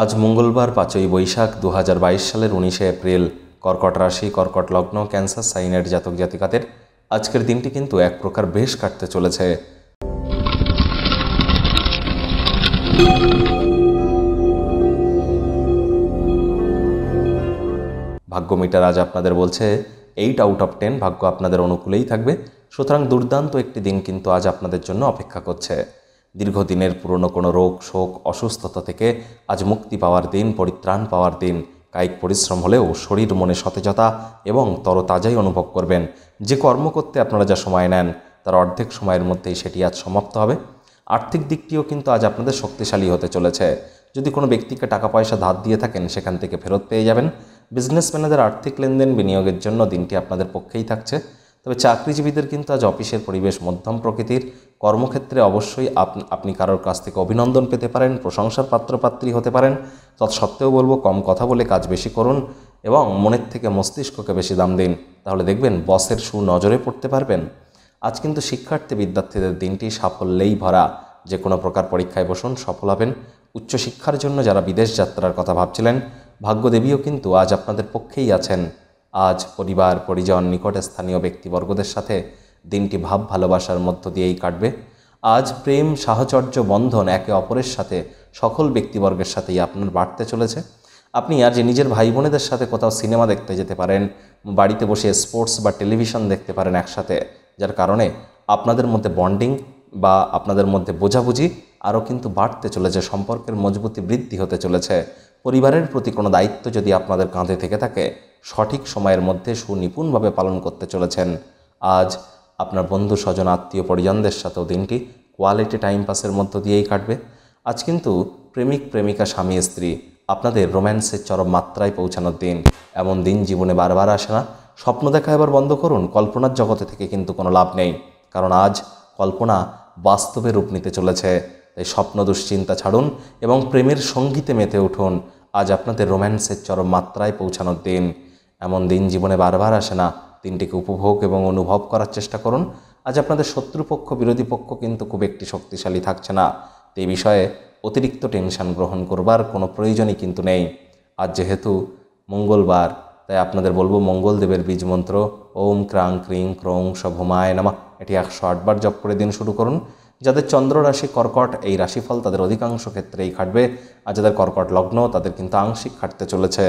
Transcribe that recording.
আজ মঙ্গলবার পাঁচই বৈশাখ দু সালের উনিশে এপ্রিল কর্কট রাশি কর্কট লগ্ন ক্যান্সার সাইনের জাতক জাতিকাদের আজকের দিনটি কিন্তু এক প্রকার বেশ কাটতে চলেছে ভাগ্যমিটার আজ আপনাদের বলছে এইট আউট অফ টেন ভাগ্য আপনাদের অনুকূলেই থাকবে সুতরাং দুর্দান্ত একটি দিন কিন্তু আজ আপনাদের জন্য অপেক্ষা করছে দীর্ঘদিনের পুরনো কোনো রোগ শোক অসুস্থতা থেকে আজ মুক্তি পাওয়ার দিন পরিত্রাণ পাওয়ার দিন কায়িক পরিশ্রম হলেও শরীর মনে সতেজতা এবং তরতাজাই অনুভব করবেন যে কর্ম করতে আপনারা যা সময় নেন তার অর্ধেক সময়ের মধ্যেই সেটি আজ সমাপ্ত হবে আর্থিক দিকটিও কিন্তু আজ আপনাদের শক্তিশালী হতে চলেছে যদি কোনো ব্যক্তিকে টাকা পয়সা ধার দিয়ে থাকেন সেখান থেকে ফেরত পেয়ে যাবেন বিজনেসম্যানেদের আর্থিক লেনদেন বিনিয়োগের জন্য দিনটি আপনাদের পক্ষেই থাকছে তবে চাকরিজীবীদের কিন্তু আজ অফিসের পরিবেশ মধ্যম প্রকৃতির কর্মক্ষেত্রে অবশ্যই আপনি কারোর কাছ থেকে অভিনন্দন পেতে পারেন প্রশংসার পাত্রপাত্রী হতে পারেন তৎসত্ত্বেও বলবো কম কথা বলে কাজ বেশি করুন এবং মনের থেকে মস্তিষ্ককে বেশি দাম দিন তাহলে দেখবেন বসের সুনজরে পড়তে পারবেন আজ কিন্তু শিক্ষার্থী বিদ্যার্থীদের দিনটি সাফল্যেই ভরা যে কোনো প্রকার পরীক্ষায় বসুন সফল হবেন উচ্চশিক্ষার জন্য যারা বিদেশ যাত্রার কথা ভাবছিলেন ভাগ্যদেবীও কিন্তু আজ আপনাদের পক্ষেই আছেন আজ পরিবার পরিজন নিকট স্থানীয় ব্যক্তিবর্গদের সাথে দিনটি ভাব ভালোবাসার মধ্য দিয়েই কাটবে আজ প্রেম সাহচর্য বন্ধন একে অপরের সাথে সকল ব্যক্তিবর্গের সাথেই আপনার বাড়তে চলেছে আপনি আজ নিজের ভাই বোনেদের সাথে কোথাও সিনেমা দেখতে যেতে পারেন বাড়িতে বসে স্পোর্টস বা টেলিভিশন দেখতে পারেন একসাথে যার কারণে আপনাদের মধ্যে বন্ডিং বা আপনাদের মধ্যে বোঝাবুঝি আরও কিন্তু বাড়তে চলেছে সম্পর্কের মজবুতি বৃদ্ধি হতে চলেছে পরিবারের প্রতি কোনো দায়িত্ব যদি আপনাদের কাঁধে থেকে থাকে সঠিক সময়ের মধ্যে সুনিপুণভাবে পালন করতে চলেছেন আজ আপনার বন্ধু স্বজন আত্মীয় পরিজনদের সাথেও দিনটি কোয়ালিটি টাইম পাসের মধ্য দিয়েই কাটবে আজ কিন্তু প্রেমিক প্রেমিকা স্বামী স্ত্রী আপনাদের রোম্যান্সের চরম মাত্রায় পৌঁছানোর দিন এমন দিন জীবনে বারবার আসে না স্বপ্ন দেখা এবার বন্ধ করুন কল্পনার জগতে থেকে কিন্তু কোনো লাভ নেই কারণ আজ কল্পনা বাস্তবে রূপ নিতে চলেছে তাই স্বপ্ন দুশ্চিন্তা ছাড়ুন এবং প্রেমের সঙ্গীতে মেতে উঠুন আজ আপনাদের রোম্যান্সের চরম মাত্রায় পৌঁছানোর দিন এমন দিন জীবনে বারবার আসে না তিনটিকে উপভোগ এবং অনুভব করার চেষ্টা করুন আজ আপনাদের শত্রুপক্ষ বিরোধী পক্ষ কিন্তু খুব একটি শক্তিশালী থাকছে না এই বিষয়ে অতিরিক্ত টেনশন গ্রহণ করবার কোনো প্রয়োজনই কিন্তু নেই আজ যেহেতু মঙ্গলবার তাই আপনাদের বলবো মঙ্গলদেবের বীজ মন্ত্র ওম ক্রাং ক্রিং ক্রং সভমায় নামা এটি একশো আটবার জপ করে দিন শুরু করুন যাদের চন্দ্র রাশি কর্কট এই রাশিফল তাদের অধিকাংশ ক্ষেত্রেই খাটবে আর যাদের কর্কট লগ্ন তাদের কিন্তু আংশিক খাটতে চলেছে